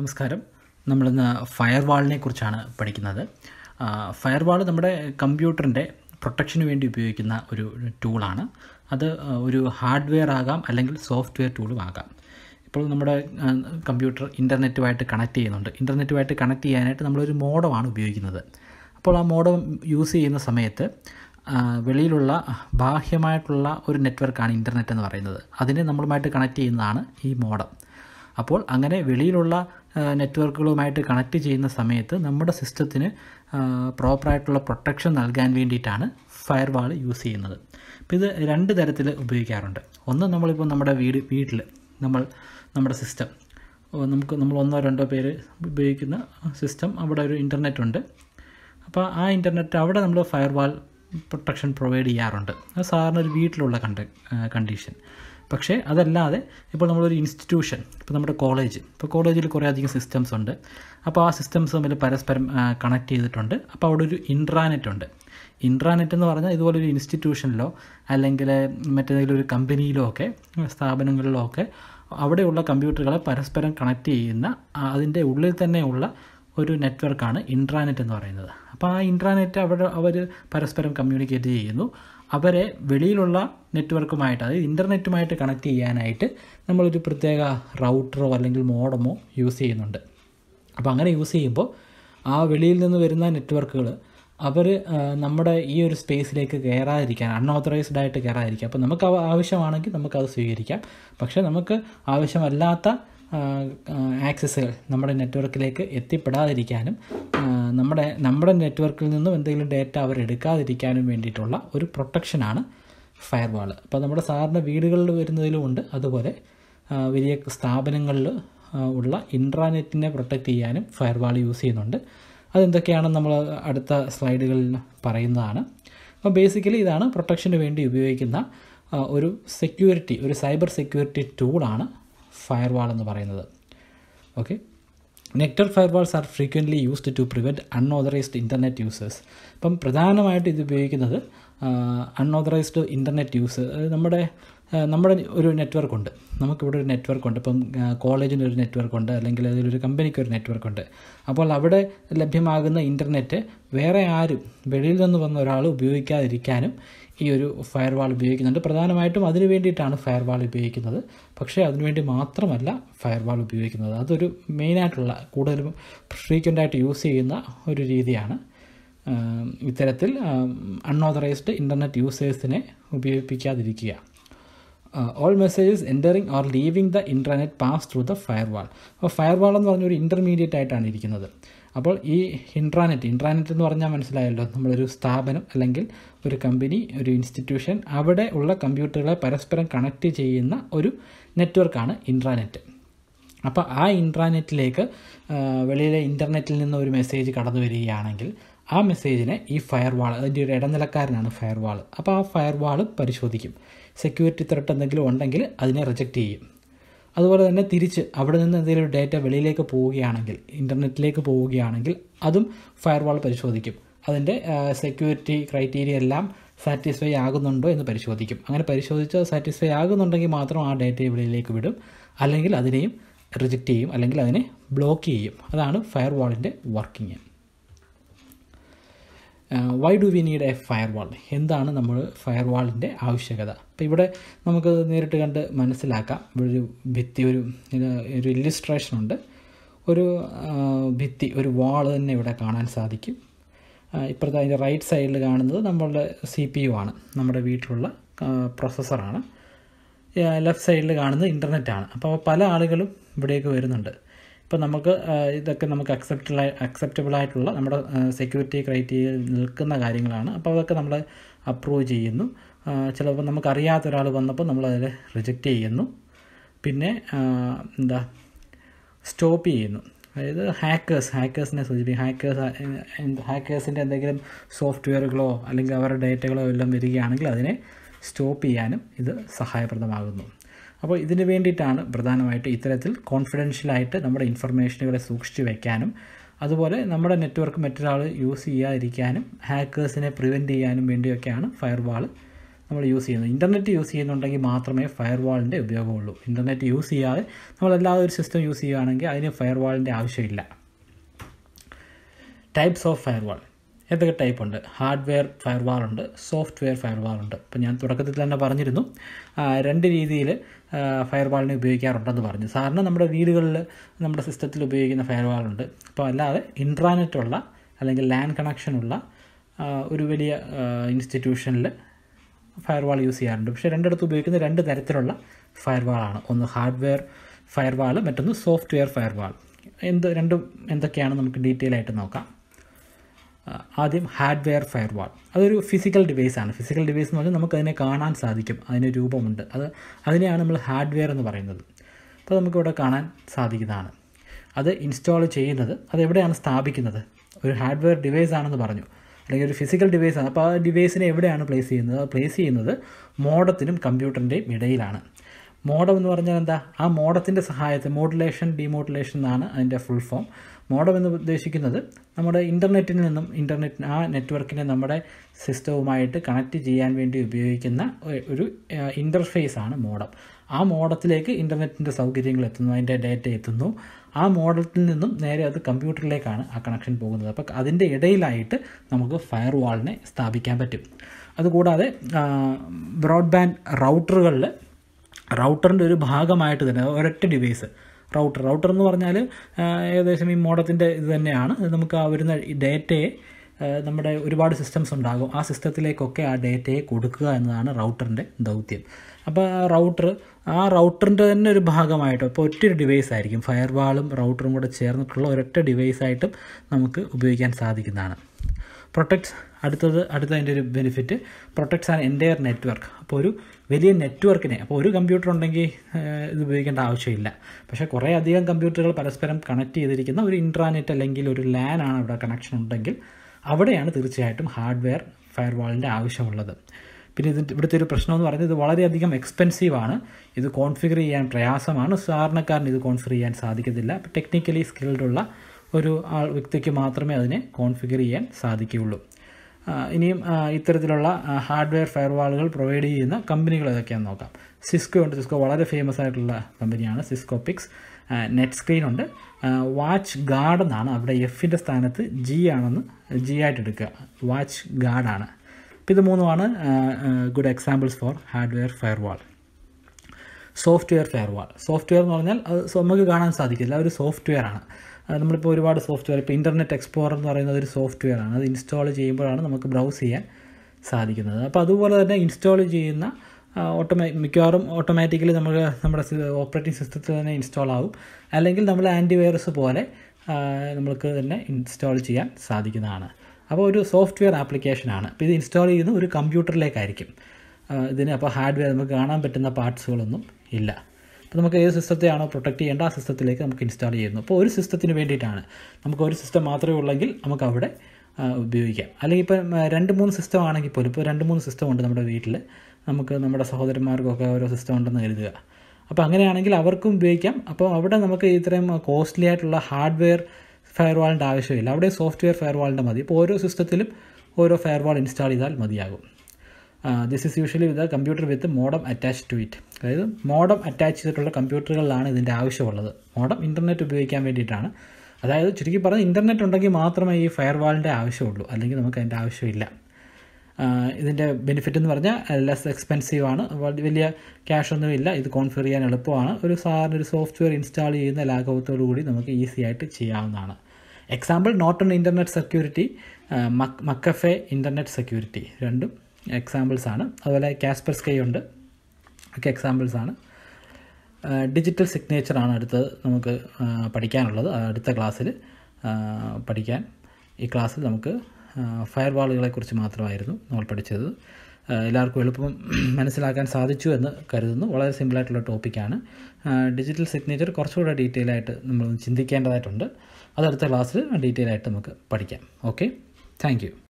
നമസ്കാരം നമ്മളിന്ന് ഫയർവാളിനെ കുറിച്ചാണ് പഠിക്കുന്നത് ഫയർവാൾ നമ്മുടെ കമ്പ്യൂട്ടറിൻ്റെ പ്രൊട്ടക്ഷന് വേണ്ടി ഉപയോഗിക്കുന്ന ഒരു ടൂളാണ് അത് ഒരു ഹാർഡ്വെയർ ആകാം അല്ലെങ്കിൽ സോഫ്റ്റ്വെയർ ടൂളും ആകാം ഇപ്പോൾ നമ്മുടെ കമ്പ്യൂട്ടർ ഇൻ്റർനെറ്റുമായിട്ട് കണക്ട് ചെയ്യുന്നുണ്ട് ഇൻ്റർനെറ്റുമായിട്ട് കണക്ട് ചെയ്യാനായിട്ട് നമ്മളൊരു മോഡമാണ് ഉപയോഗിക്കുന്നത് അപ്പോൾ ആ മോഡം യൂസ് ചെയ്യുന്ന സമയത്ത് വെളിയിലുള്ള ബാഹ്യമായിട്ടുള്ള ഒരു നെറ്റ്വർക്കാണ് ഇൻ്റർനെറ്റ് എന്ന് പറയുന്നത് അതിനെ നമ്മളുമായിട്ട് കണക്ട് ചെയ്യുന്നതാണ് ഈ മോഡം അപ്പോൾ അങ്ങനെ വെളിയിലുള്ള നെറ്റ്വർക്കുകളുമായിട്ട് കണക്ട് ചെയ്യുന്ന സമയത്ത് നമ്മുടെ സിസ്റ്റത്തിന് പ്രോപ്പറായിട്ടുള്ള പ്രൊട്ടക്ഷൻ നൽകാൻ വേണ്ടിയിട്ടാണ് ഫയർ യൂസ് ചെയ്യുന്നത് ഇപ്പോൾ ഇത് രണ്ട് തരത്തിൽ ഉപയോഗിക്കാറുണ്ട് ഒന്ന് നമ്മളിപ്പോൾ നമ്മുടെ വീട് വീട്ടിൽ നമ്മൾ നമ്മുടെ സിസ്റ്റം നമുക്ക് നമ്മൾ ഒന്നോ രണ്ടോ പേര് ഉപയോഗിക്കുന്ന സിസ്റ്റം അവിടെ ഒരു ഇൻ്റർനെറ്റ് ഉണ്ട് അപ്പോൾ ആ ഇൻ്റർനെറ്റ് അവിടെ നമ്മൾ ഫയർ വാൾ പ്രൊട്ടക്ഷൻ പ്രൊവൈഡ് ചെയ്യാറുണ്ട് അത് സാധാരണ ഒരു വീട്ടിലുള്ള കണ്ട കണ്ടീഷൻ പക്ഷേ അതല്ലാതെ ഇപ്പോൾ നമ്മളൊരു ഇൻസ്റ്റിറ്റ്യൂഷൻ ഇപ്പോൾ നമ്മുടെ കോളേജ് ഇപ്പോൾ കോളേജിൽ കുറേ അധികം സിസ്റ്റംസ് ഉണ്ട് അപ്പോൾ ആ സിസ്റ്റംസ് തമ്മിൽ പരസ്പരം കണക്ട് ചെയ്തിട്ടുണ്ട് അപ്പോൾ അവിടെ ഒരു ഇൻട്രാനെറ്റ് ഉണ്ട് ഇൻട്രാനെറ്റ് എന്ന് പറഞ്ഞാൽ ഇതുപോലെ ഒരു ഇൻസ്റ്റിറ്റ്യൂഷനിലോ അല്ലെങ്കിൽ മറ്റേതെങ്കിലും ഒരു കമ്പനിയിലോ ഒക്കെ സ്ഥാപനങ്ങളിലോ ഒക്കെ അവിടെയുള്ള കമ്പ്യൂട്ടറുകളെ പരസ്പരം കണക്ട് ചെയ്യുന്ന അതിൻ്റെ ഉള്ളിൽ തന്നെയുള്ള ഒരു നെറ്റ്വർക്കാണ് ഇൻട്രാനെറ്റ് എന്ന് പറയുന്നത് അപ്പോൾ ആ ഇൻട്രാനെറ്റ് അവിടെ അവർ പരസ്പരം കമ്മ്യൂണിക്കേറ്റ് ചെയ്യുന്നു അവരെ വെളിയിലുള്ള നെറ്റ്വർക്കുമായിട്ട് അതായത് ഇൻ്റർനെറ്റുമായിട്ട് കണക്ട് ചെയ്യാനായിട്ട് നമ്മളൊരു പ്രത്യേക റൗട്ടറോ അല്ലെങ്കിൽ മോഡമോ യൂസ് ചെയ്യുന്നുണ്ട് അപ്പോൾ അങ്ങനെ യൂസ് ചെയ്യുമ്പോൾ ആ വെളിയിൽ നിന്ന് വരുന്ന നെറ്റ്വർക്കുകൾ അവർ നമ്മുടെ ഈ ഒരു സ്പേസിലേക്ക് കയറാതിരിക്കാൻ അൺഓത്തറൈസ്ഡ് ആയിട്ട് കയറാതിരിക്കാം അപ്പോൾ നമുക്ക് ആവശ്യമാണെങ്കിൽ നമുക്കത് സ്വീകരിക്കാം പക്ഷേ നമുക്ക് ആവശ്യമല്ലാത്ത ആക്സസ്സുകൾ നമ്മുടെ നെറ്റ്വർക്കിലേക്ക് എത്തിപ്പെടാതിരിക്കാനും നമ്മുടെ നമ്മുടെ നെറ്റ്വർക്കിൽ നിന്നും എന്തെങ്കിലും ഡേറ്റ എടുക്കാതിരിക്കാനും വേണ്ടിയിട്ടുള്ള ഒരു പ്രൊട്ടക്ഷനാണ് ഫയർ വാൾ അപ്പോൾ നമ്മുടെ സാധാരണ വീടുകളിൽ വരുന്നതിലുമുണ്ട് അതുപോലെ വലിയ സ്ഥാപനങ്ങളിൽ ഉള്ള ഇൻട്രാനെറ്റിനെ പ്രൊട്ടക്റ്റ് ചെയ്യാനും ഫയർ വാൾ യൂസ് ചെയ്യുന്നുണ്ട് അതെന്തൊക്കെയാണെന്ന് നമ്മൾ അടുത്ത സ്ലൈഡുകളിൽ പറയുന്നതാണ് അപ്പോൾ ബേസിക്കലി ഇതാണ് പ്രൊട്ടക്ഷന് വേണ്ടി ഉപയോഗിക്കുന്ന ഒരു സെക്യൂരിറ്റി ഒരു സൈബർ സെക്യൂരിറ്റി ടൂളാണ് ഫയർവാൾ എന്ന് പറയുന്നത് okay nectar firewalls are frequently used to prevent unauthorized internet users ഇപ്പം പ്രധാനമായിട്ട് ഇത് ഉപയോഗിക്കുന്നത് അൺഓതറൈസ്ഡ് ഇൻ്റർനെറ്റ് യൂസ് നമ്മുടെ നമ്മുടെ ഒരു നെറ്റ്വർക്ക് ഉണ്ട് നമുക്കിവിടെ ഒരു നെറ്റ്വർക്ക് ഉണ്ട് ഇപ്പം കോളേജിന് ഒരു നെറ്റ്വർക്ക് ഉണ്ട് അല്ലെങ്കിൽ അതിലൊരു കമ്പനിക്ക് ഒരു നെറ്റ്വർക്ക് ഉണ്ട് അപ്പോൾ അവിടെ ലഭ്യമാകുന്ന ഇൻ്റർനെറ്റ് വേറെ ആരും വെളിയിൽ നിന്ന് വന്ന ഒരാൾ ഉപയോഗിക്കാതിരിക്കാനും ഈ ഒരു ഫയർ വാൾ ഉപയോഗിക്കുന്നുണ്ട് പ്രധാനമായിട്ടും അതിനു വേണ്ടിയിട്ടാണ് ഫയർ വാൾ ഉപയോഗിക്കുന്നത് പക്ഷേ അതിനുവേണ്ടി മാത്രമല്ല ഫയർ വാൾ ഉപയോഗിക്കുന്നത് അതൊരു മെയിനായിട്ടുള്ള കൂടുതലും ഫ്രീക്വൻ്റായിട്ട് യൂസ് ചെയ്യുന്ന ഒരു രീതിയാണ് ഇത്തരത്തിൽ അൺഓതറൈസ്ഡ് ഇൻ്റർനെറ്റ് യൂസേഴ്സിനെ ഉപയോഗിപ്പിക്കാതിരിക്കുക uh, all messages entering or leaving the intranet pass through the firewall അപ്പോൾ firewall എന്ന് ഒരു ഇൻ്റർമീഡിയറ്റ് ആയിട്ടാണ് ഇരിക്കുന്നത് അപ്പോൾ ഈ ഇൻട്രാനെറ്റ് ഇൻട്രാനെറ്റ് എന്ന് പറഞ്ഞാൽ മനസ്സിലായല്ലോ നമ്മളൊരു സ്ഥാപനം അല്ലെങ്കിൽ ഒരു കമ്പനി ഒരു ഇൻസ്റ്റിറ്റ്യൂഷൻ അവിടെ ഉള്ള കമ്പ്യൂട്ടറുകളെ പരസ്പരം കണക്റ്റ് ചെയ്യുന്ന ഒരു നെറ്റ്വർക്കാണ് ഇൻട്രാനെറ്റ് അപ്പോൾ ആ ഇൻട്രാനെറ്റിലേക്ക് വെളിയിലെ ഇൻ്റർനെറ്റിൽ നിന്ന് ഒരു മെസ്സേജ് കടന്നു വരികയാണെങ്കിൽ ആ മെസ്സേജിനെ ഈ ഫയർവാൾ അതിൻ്റെ ഒരു ഇടനിലക്കാരനാണ് ഫയർവാൾ അപ്പോൾ ആ ഫയർവാൾ പരിശോധിക്കും സെക്യൂരിറ്റി ത്രെട്ട് എന്തെങ്കിലും ഉണ്ടെങ്കിൽ അതിനെ റിജക്റ്റ് ചെയ്യും അതുപോലെ തന്നെ തിരിച്ച് അവിടെ നിന്ന് എന്തെങ്കിലും ഡേറ്റ വെളിയിലേക്ക് പോവുകയാണെങ്കിൽ ഇൻ്റർനെറ്റിലേക്ക് പോവുകയാണെങ്കിൽ അതും ഫയർവാൾ പരിശോധിക്കും അതിൻ്റെ സെക്യൂരിറ്റി ക്രൈറ്റീരിയ എല്ലാം സാറ്റിസ്ഫൈ ആകുന്നുണ്ടോ എന്ന് പരിശോധിക്കും അങ്ങനെ പരിശോധിച്ച് സാറ്റിസ്ഫൈ ആകുന്നുണ്ടെങ്കിൽ മാത്രം ആ ഡേറ്റയെ വെളിയിലേക്ക് വിടും അല്ലെങ്കിൽ അതിനെയും റിജക്റ്റ് ചെയ്യും അല്ലെങ്കിൽ അതിനെ ബ്ലോക്ക് ചെയ്യും അതാണ് ഫയർവാളിൻ്റെ working working why do we need a wall എന്താണ് നമ്മൾ വാളിൻ്റെ ആവശ്യകത അപ്പോൾ ഇവിടെ നമുക്ക് നേരിട്ട് കണ്ട് മനസ്സിലാക്കാം ഇവിടെ ഒരു ഭിത്തി ഒരു ഒരു ഇല്ലിസ്ട്രേഷൻ ഉണ്ട് ഒരു ഭിത്തി ഒരു വാൾ തന്നെ ഇവിടെ കാണാൻ സാധിക്കും ഇപ്പോഴത്തെ അതിൻ്റെ റൈറ്റ് സൈഡിൽ കാണുന്നത് നമ്മളുടെ സി പി യു ആണ് നമ്മുടെ വീട്ടിലുള്ള പ്രൊസസ്സറാണ് ലെഫ്റ്റ് സൈഡിൽ കാണുന്നത് ഇൻ്റർനെറ്റാണ് അപ്പോൾ പല ആളുകളും ഇവിടേക്ക് വരുന്നുണ്ട് അപ്പോൾ നമുക്ക് ഇതൊക്കെ നമുക്ക് അക്സെപ്റ്റബിൾ അക്സെപ്റ്റബിൾ ആയിട്ടുള്ള നമ്മുടെ സെക്യൂരിറ്റി ക്രൈറ്റീരിയയിൽ നിൽക്കുന്ന കാര്യങ്ങളാണ് അപ്പോൾ അതൊക്കെ നമ്മൾ അപ്രൂവ് ചെയ്യുന്നു ചിലപ്പോൾ നമുക്കറിയാത്ത ഒരാൾ വന്നപ്പോൾ നമ്മൾ അതിൽ റിജക്റ്റ് ചെയ്യുന്നു പിന്നെ എന്താ സ്റ്റോപ്പ് ചെയ്യുന്നു അതായത് ഹാക്കേഴ്സ് ഹാക്കേഴ്സിനെ സൂചിപ്പിക്കും ഹാക്കേഴ്സ് ഹാക്കേഴ്സിൻ്റെ എന്തെങ്കിലും സോഫ്റ്റ്വെയറുകളോ അല്ലെങ്കിൽ അവരുടെ ഡേറ്റകളോ എല്ലാം വരികയാണെങ്കിൽ അതിനെ സ്റ്റോപ്പ് ചെയ്യാനും ഇത് സഹായപ്രദമാകുന്നു അപ്പോൾ ഇതിന് വേണ്ടിയിട്ടാണ് പ്രധാനമായിട്ട് ഇത്തരത്തിൽ കോൺഫിഡൻഷ്യലായിട്ട് നമ്മുടെ ഇൻഫർമേഷനുകളെ സൂക്ഷിച്ചു വയ്ക്കാനും അതുപോലെ നമ്മുടെ നെറ്റ്വർക്ക് മറ്റൊരാൾ യൂസ് ചെയ്യാതിരിക്കാനും ഹാക്കേഴ്സിനെ പ്രിവെൻറ്റ് ചെയ്യാനും വേണ്ടിയൊക്കെയാണ് ഫയർവാൾ നമ്മൾ യൂസ് ചെയ്യുന്നത് ഇൻ്റർനെറ്റ് യൂസ് ചെയ്യുന്നുണ്ടെങ്കിൽ മാത്രമേ ഫയർവാളിൻ്റെ ഉപയോഗമുള്ളൂ ഇൻ്റർനെറ്റ് യൂസ് ചെയ്യാതെ നമ്മളല്ലാതെ ഒരു സിസ്റ്റം യൂസ് ചെയ്യുകയാണെങ്കിൽ അതിന് ഫയർവാളിൻ്റെ ആവശ്യമില്ല ടൈപ്സ് ഓഫ് ഫയർവാൾ ഏതൊക്കെ ടൈപ്പ് ഉണ്ട് ഹാർഡ്വെയർ ഫയർവാൾ ഉണ്ട് സോഫ്റ്റ്വെയർ ഫയർവാൾ ഉണ്ട് ഇപ്പം ഞാൻ തുടക്കത്തിൽ തന്നെ പറഞ്ഞിരുന്നു രണ്ട് രീതിയിൽ ഫയർവാളിനെ ഉപയോഗിക്കാറുണ്ടെന്ന് പറഞ്ഞു സാറിന് നമ്മുടെ വീടുകളിൽ നമ്മുടെ സിസ്റ്റത്തിൽ ഉപയോഗിക്കുന്ന ഫയർവാളുണ്ട് അപ്പോൾ അല്ലാതെ ഉള്ള അല്ലെങ്കിൽ ലാൻ കണക്ഷനുള്ള ഒരു വലിയ ഇൻസ്റ്റിറ്റ്യൂഷനിൽ ഫയർവാൾ യൂസ് ചെയ്യാറുണ്ട് പക്ഷേ രണ്ടിടത്ത് ഉപയോഗിക്കുന്ന രണ്ട് തരത്തിലുള്ള ഫയർവാളാണ് ഒന്ന് ഹാർഡ്വെയർ ഫയർവാൾ മറ്റൊന്ന് സോഫ്റ്റ്വെയർ ഫയർവാൾ എന്ത് രണ്ടും എന്തൊക്കെയാണ് നമുക്ക് ഡീറ്റെയിൽ ആയിട്ട് നോക്കാം ആദ്യം ഹാർഡ്വെയർ ഫയർവാൾ അതൊരു ഫിസിക്കൽ ഡിവൈസ് ആണ് ഫിസിക്കൽ ഡിവൈസ് എന്ന് പറഞ്ഞാൽ നമുക്കതിനെ കാണാൻ സാധിക്കും അതിന് രൂപമുണ്ട് അത് അതിനെയാണ് നമ്മൾ ഹാർഡ്വെയർ എന്ന് പറയുന്നത് അപ്പോൾ നമുക്കിവിടെ കാണാൻ സാധിക്കുന്നതാണ് അത് ഇൻസ്റ്റാൾ ചെയ്യുന്നത് അത് എവിടെയാണ് സ്ഥാപിക്കുന്നത് ഒരു ഹാർഡ്വെയർ ഡിവൈസ് ആണെന്ന് പറഞ്ഞു അല്ലെങ്കിൽ ഒരു ഫിസിക്കൽ ഡിവൈസ് ആണ് അപ്പോൾ ആ ഡിവൈസിനെ എവിടെയാണ് പ്ലേസ് ചെയ്യുന്നത് അത് പ്ലേസ് ചെയ്യുന്നത് മോഡത്തിനും കമ്പ്യൂട്ടറിൻ്റെയും ഇടയിലാണ് മോഡം എന്ന് പറഞ്ഞാൽ എന്താ ആ മോഡത്തിൻ്റെ സഹായത്തെ മോഡുലേഷൻ ഡിമോഡുലേഷൻ എന്നാണ് അതിൻ്റെ ഫുൾ ഫോം മോഡം എന്ന് ഉദ്ദേശിക്കുന്നത് നമ്മുടെ ഇൻ്റർനെറ്റിൽ നിന്നും ഇൻ്റർനെറ്റ് ആ നെറ്റ്വർക്കിനെ നമ്മുടെ സിസ്റ്റവുമായിട്ട് കണക്റ്റ് ചെയ്യാൻ വേണ്ടി ഉപയോഗിക്കുന്ന ഒരു ഇൻ്റർഫേസ് ആണ് മോഡം ആ മോഡത്തിലേക്ക് ഇൻ്റർനെറ്റിൻ്റെ സൗകര്യങ്ങൾ എത്തുന്നു അതിൻ്റെ ഡാറ്റ എത്തുന്നു ആ മോഡത്തിൽ നിന്നും നേരെ അത് കമ്പ്യൂട്ടറിലേക്കാണ് ആ കണക്ഷൻ പോകുന്നത് അപ്പോൾ അതിൻ്റെ ഇടയിലായിട്ട് നമുക്ക് ഫയർ വാളിനെ സ്ഥാപിക്കാൻ പറ്റും അതുകൂടാതെ ബ്രോഡ്ബാൻഡ് റൗട്ടറുകളിൽ റൗട്ടറിൻ്റെ ഒരു ഭാഗമായിട്ട് തന്നെ ഒരൊറ്റ ഡിവൈസ് റൗട്ടർ റൗട്ടർ എന്ന് പറഞ്ഞാൽ ഏകദേശം ഈ മോഡത്തിൻ്റെ ഇത് തന്നെയാണ് നമുക്ക് ആ വരുന്ന ഡേറ്റയെ നമ്മുടെ ഒരുപാട് സിസ്റ്റംസ് ഉണ്ടാകും ആ സിസ്റ്റത്തിലേക്കൊക്കെ ആ ഡേറ്റയെ കൊടുക്കുക എന്നതാണ് റൗട്ടറിൻ്റെ ദൗത്യം അപ്പോൾ റൗട്ടർ ആ റൗട്ടറിൻ്റെ തന്നെ ഒരു ഭാഗമായിട്ടോ ഇപ്പോൾ ഒറ്റൊരു ഡിവൈസ് ആയിരിക്കും ഫയർവാളും റൗട്ടറും കൂടെ ചേർന്നിട്ടുള്ള ഒരൊറ്റ ഡിവൈസായിട്ടും നമുക്ക് ഉപയോഗിക്കാൻ സാധിക്കുന്നതാണ് പ്രൊട്ടക്ട് അടുത്തത് അടുത്ത അതിൻ്റെ ഒരു benefit protects an entire network അപ്പോൾ ഒരു വലിയ നെറ്റ്വർക്കിനെ അപ്പോൾ ഒരു കമ്പ്യൂട്ടർ ഉണ്ടെങ്കിൽ ഇത് ഉപയോഗിക്കേണ്ട ആവശ്യമില്ല പക്ഷേ കുറേ അധികം കമ്പ്യൂട്ടറുകൾ പരസ്പരം കണക്ട് ചെയ്തിരിക്കുന്ന ഒരു ഇൻട്രാനെറ്റ് അല്ലെങ്കിൽ ഒരു ലാൻ ആണ് അവിടെ കണക്ഷൻ ഉണ്ടെങ്കിൽ അവിടെയാണ് തീർച്ചയായിട്ടും ഹാർഡ്വെയർ വാളിൻ്റെ ആവശ്യമുള്ളത് പിന്നെ ഇത് ഇവിടുത്തെ ഒരു പ്രശ്നം എന്ന് പറയുന്നത് ഇത് വളരെയധികം ആണ് ഇത് കോൺഫിഗർ ചെയ്യാൻ പ്രയാസമാണ് സാധാരണക്കാരന് ഇത് കോൺഫിഗർ ചെയ്യാൻ സാധിക്കത്തില്ല ടെക്നിക്കലി സ്കിൽഡുള്ള ഒരു ആൾ വ്യക്തിക്ക് മാത്രമേ അതിനെ കോൺഫിഗർ ചെയ്യാൻ സാധിക്കുകയുള്ളൂ ഇനിയും ഇത്തരത്തിലുള്ള ഹാർഡ്വെയർ ഫയർവാളുകൾ പ്രൊവൈഡ് ചെയ്യുന്ന കമ്പനികൾ ഏതൊക്കെയാണെന്ന് നോക്കാം സിസ്കോ ഉണ്ട് സിസ്കോ വളരെ ഫേമസ് ആയിട്ടുള്ള കമ്പനിയാണ് സിസ്കോ പിക്സ് നെറ്റ് സ്ക്രീൻ ഉണ്ട് വാച്ച് ഗാർഡ് എന്നാണ് അവിടെ എഫിൻ്റെ സ്ഥാനത്ത് ജി ആണെന്ന് ജി ആയിട്ട് എടുക്കുക വാച്ച് ഗാർഡാണ് അപ്പോൾ ഇത് മൂന്നുമാണ് good examples for hardware firewall software firewall software എന്ന് പറഞ്ഞാൽ അത് നമുക്ക് കാണാൻ സാധിക്കില്ല ഒരു സോഫ്റ്റ്വെയർ ആണ് നമ്മളിപ്പോൾ ഒരുപാട് സോഫ്റ്റ്വെയർ ഇപ്പോൾ ഇൻ്റർനെറ്റ് എക്സ്പ്ലോറർ എന്ന് പറയുന്നത് ഒരു സോഫ്റ്റ്വെയർ ആണ് അത് ഇൻസ്റ്റാൾ ചെയ്യുമ്പോഴാണ് നമുക്ക് ബ്രൗസ് ചെയ്യാൻ സാധിക്കുന്നത് അപ്പോൾ അതുപോലെ തന്നെ ഇൻസ്റ്റാൾ ചെയ്യുന്ന ഓട്ടോമാ മിക്കവാറും ഓട്ടോമാറ്റിക്കലി നമ്മൾ നമ്മുടെ ഓപ്പറേറ്റിംഗ് സിസ്റ്റത്തിൽ തന്നെ ഇൻസ്റ്റാൾ ആവും അല്ലെങ്കിൽ നമ്മൾ വൈറസ് പോലെ നമ്മൾക്ക് തന്നെ ഇൻസ്റ്റാൾ ചെയ്യാൻ സാധിക്കുന്നതാണ് അപ്പോൾ ഒരു സോഫ്റ്റ്വെയർ ആപ്ലിക്കേഷനാണ് അപ്പോൾ ഇത് ഇൻസ്റ്റാൾ ചെയ്യുന്ന ഒരു കമ്പ്യൂട്ടറിലേക്കായിരിക്കും ഇതിന് അപ്പോൾ ഹാർഡ്വെയർ നമുക്ക് കാണാൻ പറ്റുന്ന പാർട്സുകളൊന്നും ഇല്ല അപ്പോൾ നമുക്ക് ഏത് സിസ്റ്റത്തെയാണോ പ്രൊട്ടക്റ്റ് ചെയ്യേണ്ട ആ സിസ്റ്റത്തിലേക്ക് നമുക്ക് ഇൻസ്റ്റാൾ ചെയ്യുന്നു അപ്പോൾ ഒരു സിസ്റ്റത്തിന് വേണ്ടിയിട്ടാണ് നമുക്ക് ഒരു സിസ്റ്റം മാത്രമേ ഉള്ളെങ്കിൽ നമുക്ക് അവിടെ ഉപയോഗിക്കാം അല്ലെങ്കിൽ ഇപ്പം രണ്ട് മൂന്ന് സിസ്റ്റം ആണെങ്കിൽ പോലും ഇപ്പോൾ രണ്ട് മൂന്ന് സിസ്റ്റം ഉണ്ട് നമ്മുടെ വീട്ടിൽ നമുക്ക് നമ്മുടെ സഹോദരന്മാർക്കൊക്കെ ഓരോ സിസ്റ്റം ഉണ്ടെന്ന് കരുതുക അപ്പോൾ അങ്ങനെയാണെങ്കിൽ അവർക്കും ഉപയോഗിക്കാം അപ്പോൾ അവിടെ നമുക്ക് ഇത്രയും കോസ്റ്റ്ലി ആയിട്ടുള്ള ഹാർഡ്വെയർ ഫയർവാളിൻ്റെ ആവശ്യമില്ല അവിടെ സോഫ്റ്റ്വെയർ ഫയർവാളിൻ്റെ മതി ഇപ്പോൾ ഓരോ സിസ്റ്റത്തിലും ഓരോ ഫയർവാൾ ഇൻസ്റ്റാൾ ചെയ്താൽ മതിയാകും this is usually with computer with modem attach to it അതായത് മോഡം അറ്റാച്ച് ചെയ്തിട്ടുള്ള കമ്പ്യൂട്ടറുകളിലാണ് ഇതിൻ്റെ ആവശ്യമുള്ളത് മോഡം ഇൻ്റർനെറ്റ് ഉപയോഗിക്കാൻ വേണ്ടിയിട്ടാണ് അതായത് ചുരുക്കി പറഞ്ഞ് ഇൻ്റർനെറ്റ് ഉണ്ടെങ്കിൽ മാത്രമേ ഈ വാളിൻ്റെ ആവശ്യമുള്ളൂ അല്ലെങ്കിൽ നമുക്ക് അതിൻ്റെ ആവശ്യമില്ല ഇതിൻ്റെ ബെനിഫിറ്റ് എന്ന് പറഞ്ഞാൽ ലെസ് എക്സ്പെൻസീവ് ആണ് വലിയ ക്യാഷ് ഒന്നും ഇല്ല ഇത് കോൺഫിഗർ ചെയ്യാൻ എളുപ്പമാണ് ഒരു സാധാരണ ഒരു സോഫ്റ്റ്വെയർ ഇൻസ്റ്റാൾ ചെയ്യുന്ന ലാഘവത്തോടു കൂടി നമുക്ക് ഈസി ആയിട്ട് ചെയ്യാവുന്നതാണ് example note on internet security McAfee internet security രണ്ടും എക്സാമ്പിൾസ് ആണ് അതുപോലെ കാസ്പർ സ്കൈ ഉണ്ട് ഒക്കെ എക്സാമ്പിൾസ് ആണ് ഡിജിറ്റൽ സിഗ്നേച്ചർ ആണ് അടുത്തത് നമുക്ക് പഠിക്കാനുള്ളത് അടുത്ത ക്ലാസ്സിൽ പഠിക്കാൻ ഈ ക്ലാസ്സിൽ നമുക്ക് ഫയർ വാളുകളെക്കുറിച്ച് മാത്രമായിരുന്നു നമ്മൾ പഠിച്ചത് എല്ലാവർക്കും എളുപ്പം മനസ്സിലാക്കാൻ സാധിച്ചു എന്ന് കരുതുന്നു വളരെ സിമ്പിളായിട്ടുള്ള ടോപ്പിക്കാണ് ഡിജിറ്റൽ സിഗ്നേച്ചർ കുറച്ചുകൂടെ ഡീറ്റെയിൽ ആയിട്ട് നമ്മൾ ചിന്തിക്കേണ്ടതായിട്ടുണ്ട് അതടുത്ത ക്ലാസ്സിൽ ഡീറ്റെയിൽ ആയിട്ട് നമുക്ക് പഠിക്കാം ഓക്കെ താങ്ക്